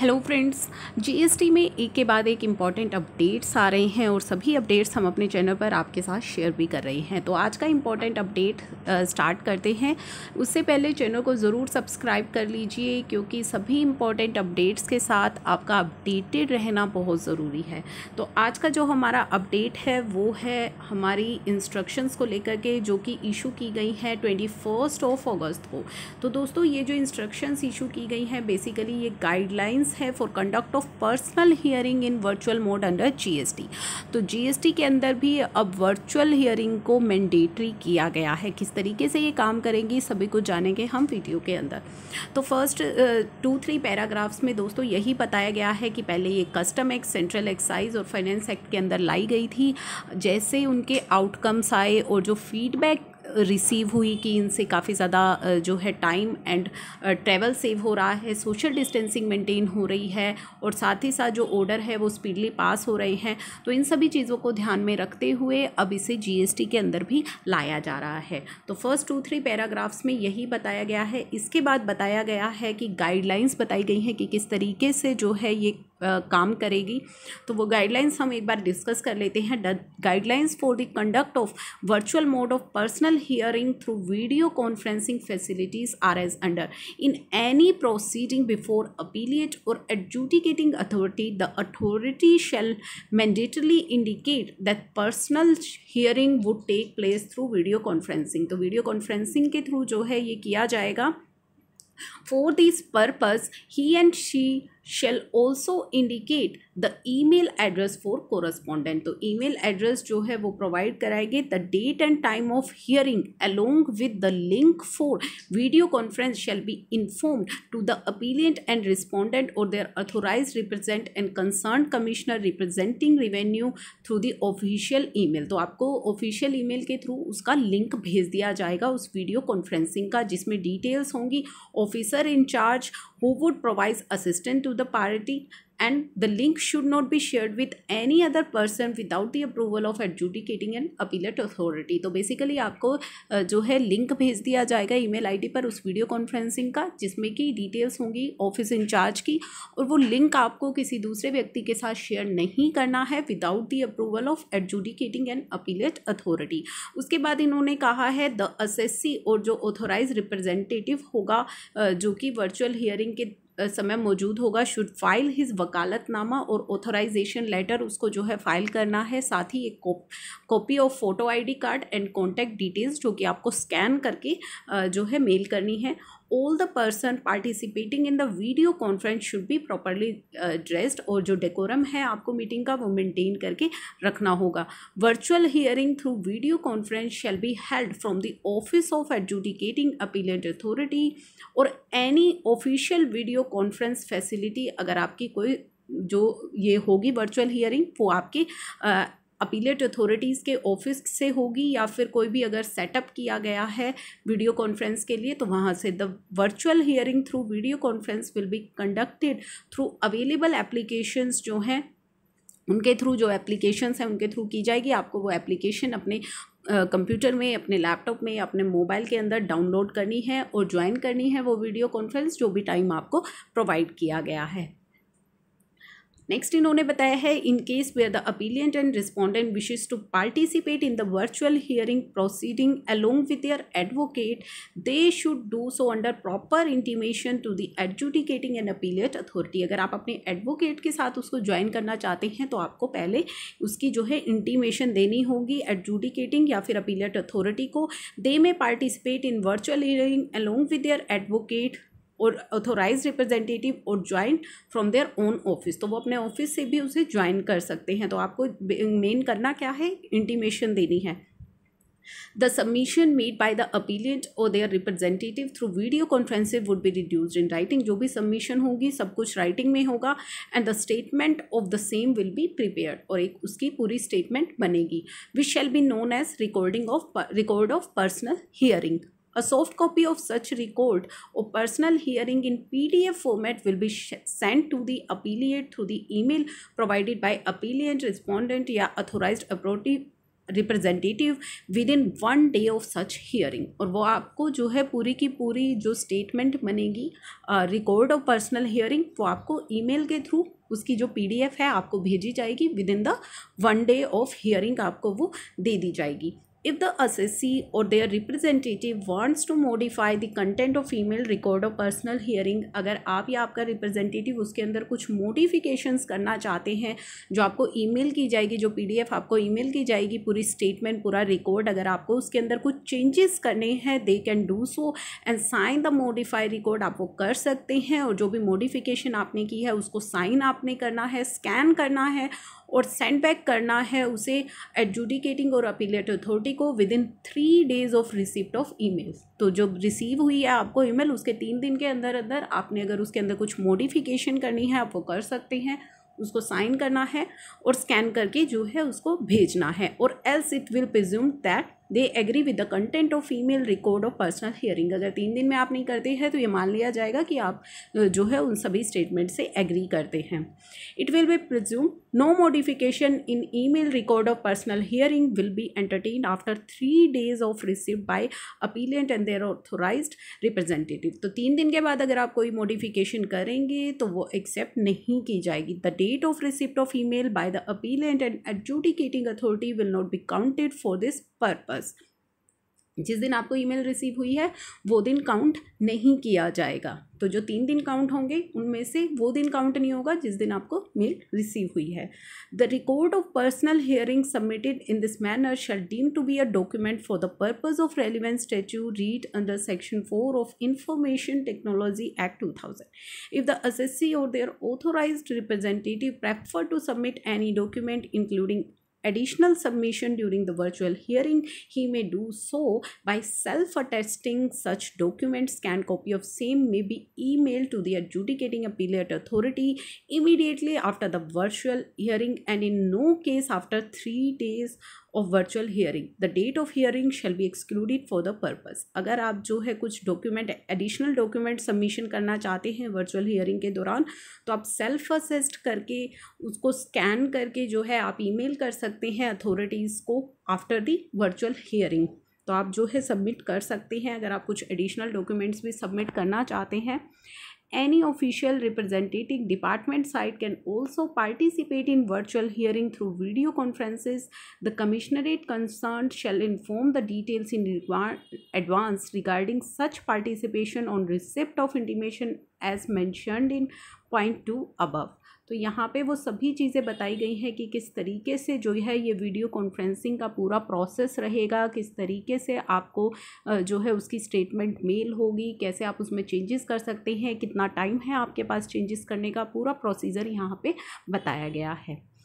hello friends GST में एक के बाद एक इम्पॉर्टेंट अपडेट्स आ रहे हैं और सभी अपडेट्स हम अपने चैनल पर आपके साथ शेयर भी कर रहे हैं तो आज का इम्पॉर्टेंट अपडेट स्टार्ट करते हैं उससे पहले चैनल को ज़रूर सब्सक्राइब कर लीजिए क्योंकि सभी इम्पॉर्टेंट अपडेट्स के साथ आपका अपडेटेड रहना बहुत ज़रूरी है तो आज का जो हमारा अपडेट है वो है हमारी इंस्ट्रक्शंस को लेकर के जो कि इशू की गई है ट्वेंटी ऑफ अगस्त को तो दोस्तों ये जो इंस्ट्रक्शंस इशू की गई हैं बेसिकली ये गाइडलाइंस गाइडलाइंस है for conduct of personal hearing in virtual mode under GST तो जीएसटी के अंदर भी अब वर्चुअल हियरिंग को मैंडेटरी किया गया है किस तरीके से ये काम करेंगी सभी को जानेंगे हम वीडियो के अंदर तो फर्स्ट टू थ्री पैराग्राफ्स में दोस्तों यही बताया गया है कि पहले ये कस्टम एक्ट सेंट्रल एक्साइज और फाइनेंस एक्ट के अंदर लाई गई थी जैसे उनके आउटकम्स आए और जो फीडबैक रिसीव हुई कि इनसे काफ़ी ज़्यादा जो है टाइम एंड ट्रैवल सेव हो रहा है सोशल डिस्टेंसिंग मेंटेन हो रही है और साथ ही साथ जो ऑर्डर है वो स्पीडली पास हो रहे हैं तो इन सभी चीज़ों को ध्यान में रखते हुए अब इसे जी के अंदर भी लाया जा रहा है तो फर्स्ट टू थ्री पैराग्राफ्स में यही बताया गया है इसके बाद बताया गया है कि गाइडलाइंस बताई गई हैं कि किस तरीके से जो है ये काम करेगी तो वो गाइडलाइंस हम एक बार डिस्कस कर लेते हैं guidelines for the conduct of virtual mode of personal hearing through video conferencing facilities are as under in any proceeding before appellate और adjudicating authority the authority shall mandatory indicate that personal hearing would take place through video conferencing तो video conferencing के थ्रू जो है ये किया जाएगा for this purpose he and she shall also indicate the e mail address for correspondent तो ई mail address जो है वो प्रोवाइड कराएंगे the date and time of hearing along with the link for video conference shall be inform to the appellant and respondent और their authorise represent and concern commissioner representing revenue through the official e mail तो आपको official e mail के थ्रू उसका link भेज दिया जाएगा उस वीडियो कॉन्फ्रेंसिंग का जिसमें डिटेल्स होंगी officer in charge who would provide assistance to the party and the link should not be shared with any other person without the approval of adjudicating and appellate authority तो basically आपको जो है link भेज दिया जाएगा email ID पर उस video conferencing का जिसमें कि डिटेल्स होंगी ऑफिस इंचार्ज की और वो लिंक आपको किसी दूसरे व्यक्ति के साथ शेयर नहीं करना है without the approval of adjudicating and appellate authority उसके बाद इन्होंने कहा है द असेसी और जो ऑथोराइज रिप्रेजेंटेटिव होगा जो कि वर्चुअल हियरिंग के समय मौजूद होगा शुड फाइल हिज वकालतनामा और ऑथोराइजेशन लेटर उसको जो है फाइल करना है साथ ही एक copy of photo ID card and contact details जो कि आपको स्कैन करके जो है मेल करनी है all the person participating in the video conference should be properly dressed और जो डेकोरम है आपको मीटिंग का वो मेनटेन करके रखना होगा virtual hearing through video conference shall be held from the office of adjudicating appellant authority और any official video conference facility अगर आपकी कोई जो ये होगी वर्चुअल हियरिंग वो आपके uh, अपीलेट अथॉरिटीज़ के ऑफिस से होगी या फिर कोई भी अगर सेटअप किया गया है वीडियो कॉन्फ्रेंस के लिए तो वहाँ से the virtual hearing through video conference will be conducted through available applications जो हैं उनके थ्रू जो एप्लीकेशंस हैं उनके थ्रू की जाएगी आपको वो एप्लीकेशन अपने कंप्यूटर में अपने लैपटॉप में या अपने मोबाइल के अंदर डाउनलोड करनी है और ज्वाइन करनी है वो वीडियो कॉन्फ्रेंस जो भी टाइम आपको प्रोवाइड किया गया है नेक्स्ट इन्होंने बताया है in case where the appellant and respondent wishes to participate in the virtual hearing proceeding along with your advocate they should do so under proper intimation to the adjudicating and appellate authority अगर आप अपने advocate के साथ उसको join करना चाहते हैं तो आपको पहले उसकी जो है इंटीमेशन देनी होगी एडजुडिकेटिंग या फिर अपीलेट अथॉरिटी को they may participate in virtual hearing along with your advocate और अथोराइज रिप्रेजेंटेटिव और join from their own office तो वो अपने ऑफिस से भी उसे ज्वाइन कर सकते हैं तो आपको मेन करना क्या है इंटीमेशन देनी है the submission made by the appellant और their representative through video conferencing would be reduce in writing जो भी सबमिशन होगी सब कुछ राइटिंग में होगा and the statement of the same will be prepare और एक उसकी पूरी स्टेटमेंट बनेगी which shall be known as recording of record of personal hearing A soft copy of such record or personal hearing in PDF format will be sent to the appellee through the email provided by appellant respondent या authorized appropriate representative within one day of such hearing और वो आपको जो है पूरी की पूरी जो स्टेटमेंट बनेगी रिकॉर्ड ऑफ पर्सनल हियरिंग वो आपको ईमेल के थ्रू उसकी जो पीडीएफ है आपको भेजी जाएगी within the one day of hearing आपको वो दे दी जाएगी If the assessee or their representative wants to modify the content of female record of personal hearing अगर आप या आपका representative उसके अंदर कुछ modifications करना चाहते हैं जो आपको ईमेल की जाएगी जो पीडीएफ आपको ईमेल की जाएगी पूरी स्टेटमेंट पूरा रिकॉर्ड अगर आपको उसके अंदर कुछ चेंजेस करने हैं they can do so and sign the modify record आप वो कर सकते हैं और जो भी मोडिफिकेशन आपने की है उसको साइन आपने करना है स्कैन करना है और सेंड बैक करना है उसे एडजुडिकेटिंग और अपीलेट अथॉरिटी को within three days of receipt of email तो जो रिसीव हुई है आपको ईमेल उसके तीन दिन के अंदर अंदर आपने अगर उसके अंदर कुछ मॉडिफिकेशन करनी है आप वो कर सकते हैं उसको साइन करना है और स्कैन करके जो है उसको भेजना है और else it will presume that they agree with the content of email record of personal hearing अगर तीन दिन में आप नहीं करते हैं तो ये मान लिया जाएगा कि आप जो है उन सभी स्टेटमेंट से एग्री करते हैं it will be presume no modification in e mail record of personal hearing will be entertain after three days of receive by appellant and their authorise representative तो तीन दिन के बाद अगर आप कोई मॉडिफिकेशन करेंगे तो वो एक्सेप्ट नहीं की जाएगी the date of receipt of e mail by the appellant and adjudicating authority will not be counted for this purpose जिस दिन आपको ईमेल रिसीव हुई है वो दिन काउंट नहीं किया जाएगा तो जो तीन दिन काउंट होंगे उनमें से वो दिन काउंट नहीं होगा जिस दिन आपको मेल रिसीव हुई है the record of personal hearing submitted in this manner shall deem to be a document for the purpose of relevant statute read under section four of information technology act two thousand if the assessee और their authorise representative prefer to submit any document including additional submission during the virtual hearing he may do so by self attesting such document scanned copy of same may be emailed to the adjudicating appellate authority immediately after the virtual hearing and in no case after 3 days of virtual hearing the date of hearing shall be excluded for the purpose agar aap jo hai kuch document additional document submission karna chahte hain virtual hearing ke duran to aap self assessed karke usko scan karke jo hai aap email kar सकते सकते हैं authorities को after the virtual hearing तो आप जो है submit कर सकते हैं अगर आप कुछ एडिशनल डॉक्यूमेंट्स भी सबमिट करना चाहते हैं any official representative department side can also participate in virtual hearing through video conferences the commissionerate concern shall inform the details in advance regarding such participation on receipt of intimation as mentioned in point two above तो यहाँ पे वो सभी चीज़ें बताई गई हैं कि किस तरीके से जो है ये वीडियो कॉन्फ्रेंसिंग का पूरा प्रोसेस रहेगा किस तरीके से आपको जो है उसकी स्टेटमेंट मेल होगी कैसे आप उसमें चेंजेस कर सकते हैं कितना टाइम है आपके पास चेंजेस करने का पूरा प्रोसीजर यहाँ पर बताया गया है